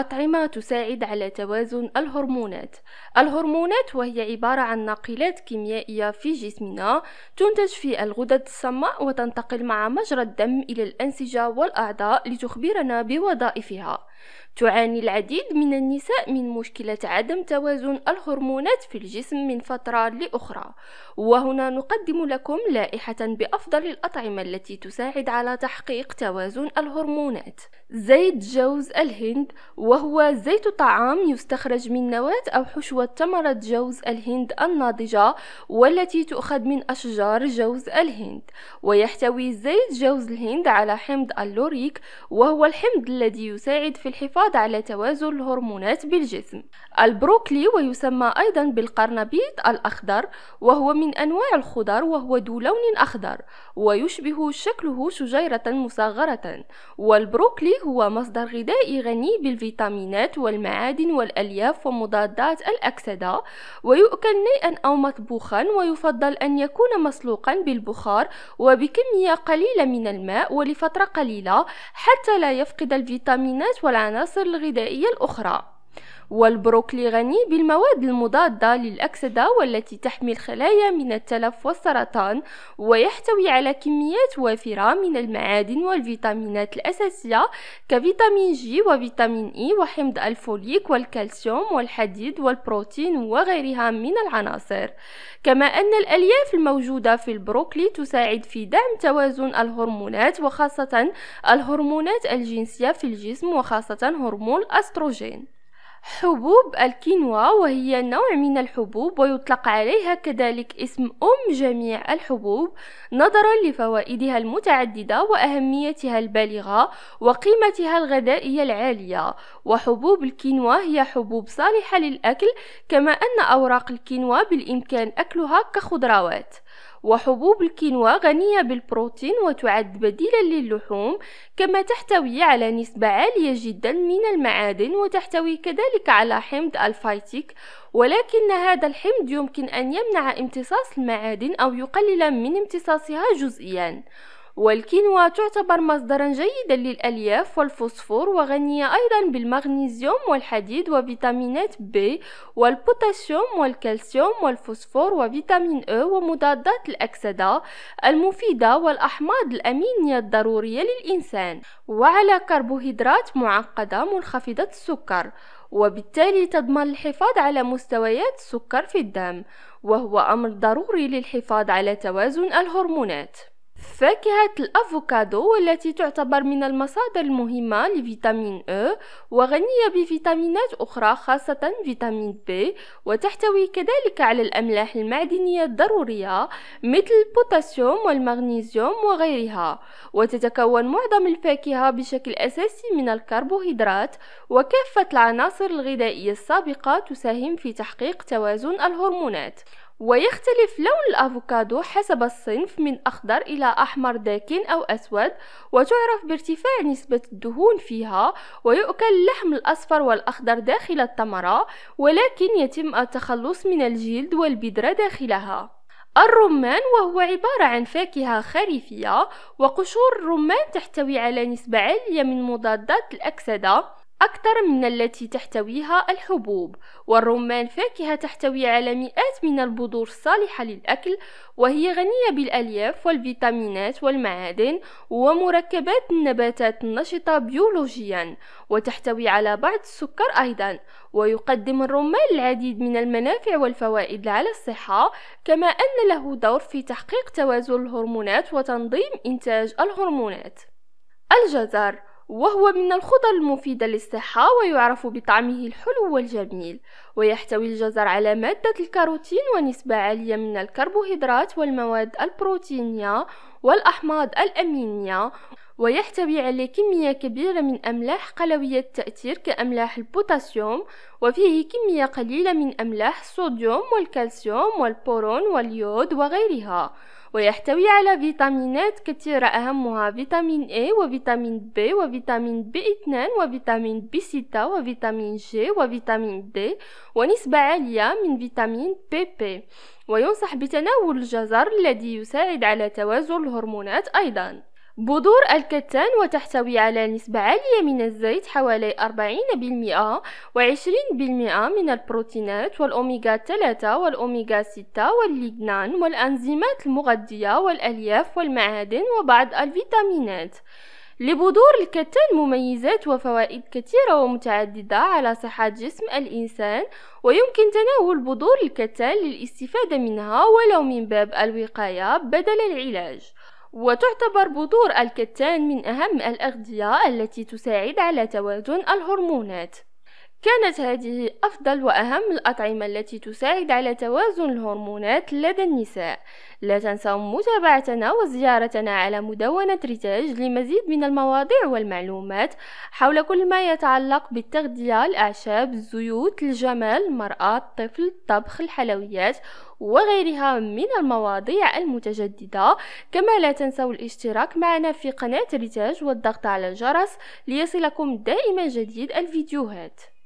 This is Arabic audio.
أطعمة تساعد على توازن الهرمونات الهرمونات وهي عبارة عن ناقلات كيميائية في جسمنا تنتج في الغدد الصماء وتنتقل مع مجرى الدم إلى الأنسجة والأعضاء لتخبرنا بوظائفها تعاني العديد من النساء من مشكلة عدم توازن الهرمونات في الجسم من فترة لأخرى وهنا نقدم لكم لائحة بأفضل الأطعمة التي تساعد على تحقيق توازن الهرمونات زيت جوز الهند وهو زيت طعام يستخرج من نواة أو حشوة ثمرة جوز الهند الناضجة والتي تؤخذ من أشجار جوز الهند ويحتوي زيت جوز الهند على حمض اللوريك وهو الحمض الذي يساعد في في الحفاظ على توازن الهرمونات بالجسم البروكلي ويسمى أيضا بالقرنبيط الأخضر وهو من أنواع الخضر وهو ذو لون أخضر ويشبه شكله شجيرة مصغرة والبروكلي هو مصدر غذائي غني بالفيتامينات والمعادن والألياف ومضادات الأكسدة ويؤكل نيئا أو مطبوخا ويفضل أن يكون مسلوقا بالبخار وبكمية قليلة من الماء ولفترة قليلة حتى لا يفقد الفيتامينات ولا العناصر الغذائية الأخرى والبروكلي غني بالمواد المضادة للأكسدة والتي تحمي الخلايا من التلف والسرطان ويحتوي على كميات وافرة من المعادن والفيتامينات الأساسية كفيتامين جي وفيتامين إي وحمض الفوليك والكالسيوم والحديد والبروتين وغيرها من العناصر كما أن الألياف الموجودة في البروكلي تساعد في دعم توازن الهرمونات وخاصة الهرمونات الجنسية في الجسم وخاصة هرمون الأستروجين حبوب الكينوا وهي نوع من الحبوب ويطلق عليها كذلك اسم أم جميع الحبوب نظرا لفوائدها المتعددة وأهميتها البالغة وقيمتها الغذائية العالية وحبوب الكينوا هي حبوب صالحة للأكل كما أن أوراق الكينوا بالإمكان أكلها كخضروات وحبوب الكينوا غنية بالبروتين وتعد بديلا للحوم كما تحتوي على نسبة عالية جدا من المعادن وتحتوي كذلك على حمض الفايتيك ولكن هذا الحمض يمكن أن يمنع امتصاص المعادن أو يقلل من امتصاصها جزئيا والكينوا تعتبر مصدرا جيدا للألياف والفوسفور وغنية أيضا بالمغنيسيوم والحديد وفيتامينات ب والبوتاسيوم والكالسيوم والفوسفور وفيتامين أ e ومضادات الأكسدة المفيدة والأحماض الأمينية الضرورية للإنسان وعلى كربوهيدرات معقدة منخفضة السكر وبالتالي تضمن الحفاظ على مستويات السكر في الدم وهو أمر ضروري للحفاظ على توازن الهرمونات فاكهة الأفوكادو التي تعتبر من المصادر المهمة لفيتامين أ e، وغنية بفيتامينات أخرى خاصة فيتامين ب وتحتوي كذلك على الأملاح المعدنية الضرورية مثل البوتاسيوم والمغنيسيوم وغيرها وتتكون معظم الفاكهة بشكل أساسي من الكربوهيدرات وكافة العناصر الغذائية السابقة تساهم في تحقيق توازن الهرمونات ويختلف لون الأفوكادو حسب الصنف من أخضر إلى أحمر داكن أو أسود وتعرف بارتفاع نسبة الدهون فيها ويؤكل اللحم الأصفر والأخضر داخل الثمرة ولكن يتم التخلص من الجلد والبذرة داخلها الرمان وهو عبارة عن فاكهة خريفية وقشور الرمان تحتوي على نسبة عالية من مضادات الأكسدة أكثر من التي تحتويها الحبوب والرمان فاكهة تحتوي على مئات من البذور الصالحة للأكل وهي غنية بالألياف والفيتامينات والمعادن ومركبات النباتات النشطة بيولوجيا وتحتوي على بعض السكر أيضا ويقدم الرمان العديد من المنافع والفوائد على الصحة كما أن له دور في تحقيق توازن الهرمونات وتنظيم إنتاج الهرمونات الجزر وهو من الخضر المفيدة للصحة ويعرف بطعمه الحلو والجميل ويحتوي الجزر على مادة الكاروتين ونسبة عالية من الكربوهيدرات والمواد البروتينية والأحماض الأمينية ويحتوي على كمية كبيرة من أملاح قلوية التأثير كأملاح البوتاسيوم وفيه كمية قليلة من أملاح الصوديوم والكالسيوم والبورون واليود وغيرها ويحتوي على فيتامينات كثيرة أهمها فيتامين A وفيتامين B وفيتامين B2 وفيتامين B6 وفيتامين G وفيتامين D ونسبة عالية من فيتامين PP وينصح بتناول الجزر الذي يساعد على توازن الهرمونات أيضاً بذور الكتان وتحتوي على نسبة عالية من الزيت حوالي 40% و20% من البروتينات والأوميغا 3 والأوميغا 6 والليجنان والأنزيمات المغذية والألياف والمعادن وبعض الفيتامينات لبذور الكتان مميزات وفوائد كثيرة ومتعددة على صحة جسم الإنسان ويمكن تناول بذور الكتان للاستفادة منها ولو من باب الوقاية بدل العلاج وتعتبر بذور الكتان من أهم الأغذية التي تساعد على توازن الهرمونات كانت هذه أفضل وأهم الأطعمة التي تساعد على توازن الهرمونات لدى النساء لا تنسوا متابعتنا وزيارتنا على مدونة ريتاج لمزيد من المواضيع والمعلومات حول كل ما يتعلق بالتغذية الأعشاب الزيوت الجمال المرأة الطفل الطبخ الحلويات وغيرها من المواضيع المتجددة كما لا تنسوا الاشتراك معنا في قناة ريتاج والضغط على الجرس ليصلكم دائما جديد الفيديوهات